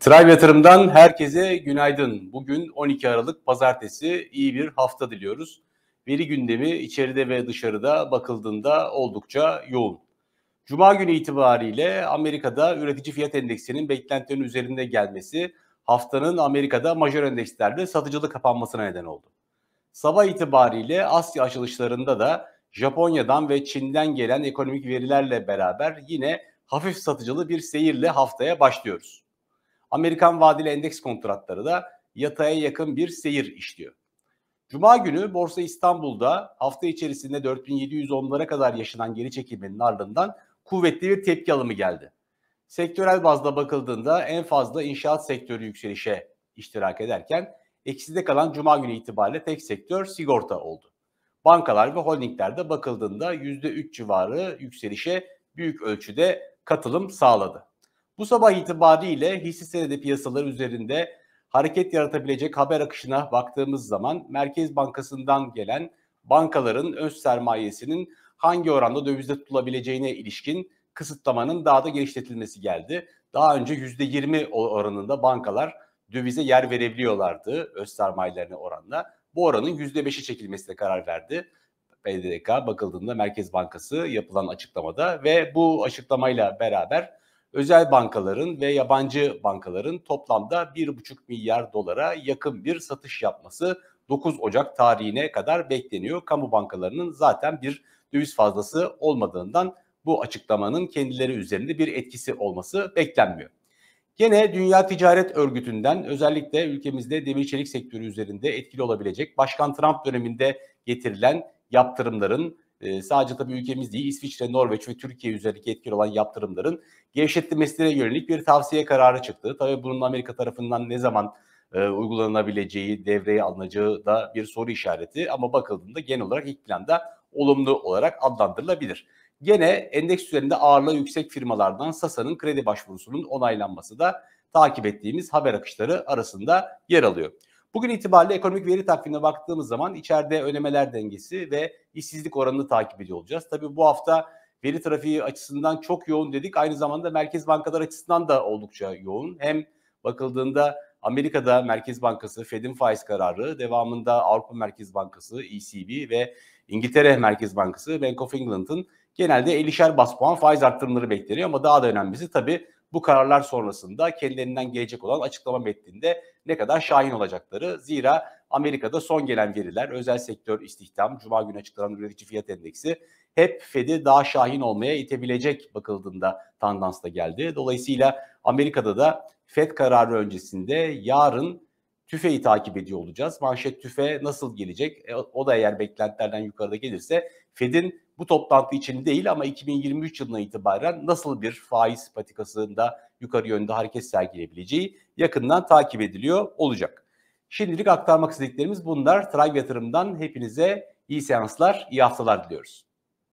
Tribe Yatırım'dan herkese günaydın. Bugün 12 Aralık Pazartesi iyi bir hafta diliyoruz. Veri gündemi içeride ve dışarıda bakıldığında oldukça yoğun. Cuma günü itibariyle Amerika'da üretici fiyat endeksinin beklentilerin üzerinde gelmesi haftanın Amerika'da majör endekslerde satıcılı kapanmasına neden oldu. Sabah itibariyle Asya açılışlarında da Japonya'dan ve Çin'den gelen ekonomik verilerle beraber yine hafif satıcılı bir seyirle haftaya başlıyoruz. Amerikan vadeli endeks kontratları da yataya yakın bir seyir işliyor. Cuma günü Borsa İstanbul'da hafta içerisinde 4710'lara kadar yaşanan geri çekilmenin ardından kuvvetli bir tepki alımı geldi. Sektörel bazda bakıldığında en fazla inşaat sektörü yükselişe iştirak ederken ekside kalan cuma günü itibariyle tek sektör sigorta oldu. Bankalar ve holdinglerde bakıldığında %3 civarı yükselişe büyük ölçüde katılım sağladı. Bu sabah itibariyle hisse senedi piyasaları üzerinde hareket yaratabilecek haber akışına baktığımız zaman Merkez Bankası'ndan gelen bankaların öz sermayesinin hangi oranda dövizde tutulabileceğine ilişkin kısıtlamanın daha da genişletilmesi geldi. Daha önce %20 oranında bankalar dövize yer verebiliyorlardı öz sermayelerine oranla. Bu oranın %5'e çekilmesine karar verdi. BDDK bakıldığında Merkez Bankası yapılan açıklamada ve bu açıklamayla beraber özel bankaların ve yabancı bankaların toplamda 1,5 milyar dolara yakın bir satış yapması 9 Ocak tarihine kadar bekleniyor. Kamu bankalarının zaten bir döviz fazlası olmadığından bu açıklamanın kendileri üzerinde bir etkisi olması beklenmiyor. Gene Dünya Ticaret Örgütü'nden özellikle ülkemizde demir çelik sektörü üzerinde etkili olabilecek Başkan Trump döneminde getirilen yaptırımların e, sadece tabii ülkemiz değil İsviçre, Norveç ve Türkiye üzerindeki etkili olan yaptırımların gevşetilmesine yönelik bir tavsiye kararı çıktı. Tabii bunun Amerika tarafından ne zaman e, uygulanabileceği, devreye alınacağı da bir soru işareti ama bakıldığında genel olarak ilk planda olumlu olarak adlandırılabilir. Gene endeks üzerinde ağırlığı yüksek firmalardan Sasa'nın kredi başvurusunun onaylanması da takip ettiğimiz haber akışları arasında yer alıyor. Bugün itibariyle ekonomik veri takvimine baktığımız zaman içeride ödemeler dengesi ve işsizlik oranını takip ediyor olacağız. Tabii bu hafta veri trafiği açısından çok yoğun dedik. Aynı zamanda merkez bankalar açısından da oldukça yoğun. Hem bakıldığında Amerika'da Merkez Bankası Fed'in faiz kararı, devamında Avrupa Merkez Bankası ECB ve İngiltere Merkez Bankası Bank of England'ın genelde 50'şer bas puan faiz arttırımları bekleniyor ama daha da önemlisi tabii bu kararlar sonrasında kendilerinden gelecek olan açıklama metninde ne kadar şahin olacakları. Zira Amerika'da son gelen veriler, özel sektör istihdam, cuma günü açıklanan üretici fiyat endeksi hep Fed'i daha şahin olmaya itebilecek bakıldığında tandansta geldi. Dolayısıyla Amerika'da da Fed kararı öncesinde yarın TÜFE'yi takip ediyor olacağız. Manşet TÜFE nasıl gelecek? E, o da eğer beklentilerden yukarıda gelirse Fed'in bu toplantı için değil ama 2023 yılına itibaren nasıl bir faiz patikasında yukarı yönde hareket sergilebileceği yakından takip ediliyor olacak. Şimdilik aktarmak istediklerimiz bunlar. Tribe Yatırım'dan hepinize iyi seanslar, iyi haftalar diliyoruz.